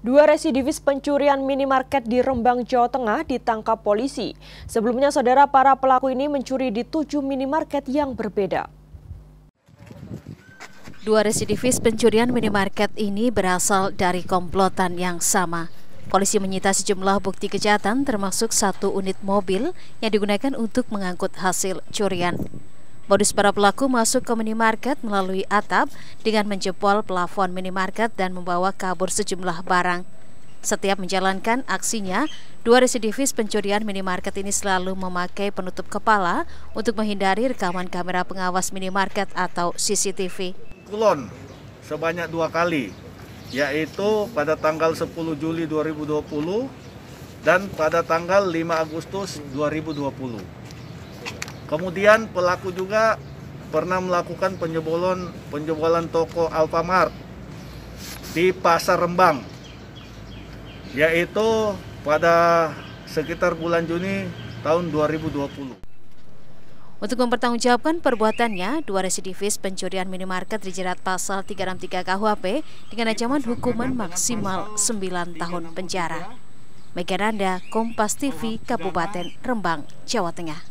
Dua residivis pencurian minimarket di Rembang, Jawa Tengah ditangkap polisi. Sebelumnya, saudara para pelaku ini mencuri di tujuh minimarket yang berbeda. Dua residivis pencurian minimarket ini berasal dari komplotan yang sama. Polisi menyita sejumlah bukti kejahatan termasuk satu unit mobil yang digunakan untuk mengangkut hasil curian. Modus para pelaku masuk ke minimarket melalui atap dengan menjebol plafon minimarket dan membawa kabur sejumlah barang. Setiap menjalankan aksinya, dua residivis pencurian minimarket ini selalu memakai penutup kepala untuk menghindari rekaman kamera pengawas minimarket atau CCTV. Kulon sebanyak dua kali, yaitu pada tanggal 10 Juli 2020 dan pada tanggal 5 Agustus 2020. Kemudian pelaku juga pernah melakukan penjebolan penjebolan toko Alfamart di Pasar Rembang yaitu pada sekitar bulan Juni tahun 2020. Untuk mempertanggungjawabkan perbuatannya, dua residivis pencurian minimarket dijerat pasal 363 KUHP dengan ancaman hukuman maksimal 9 tahun penjara. Megaranda, Kompas TV, Kabupaten Rembang, Jawa Tengah.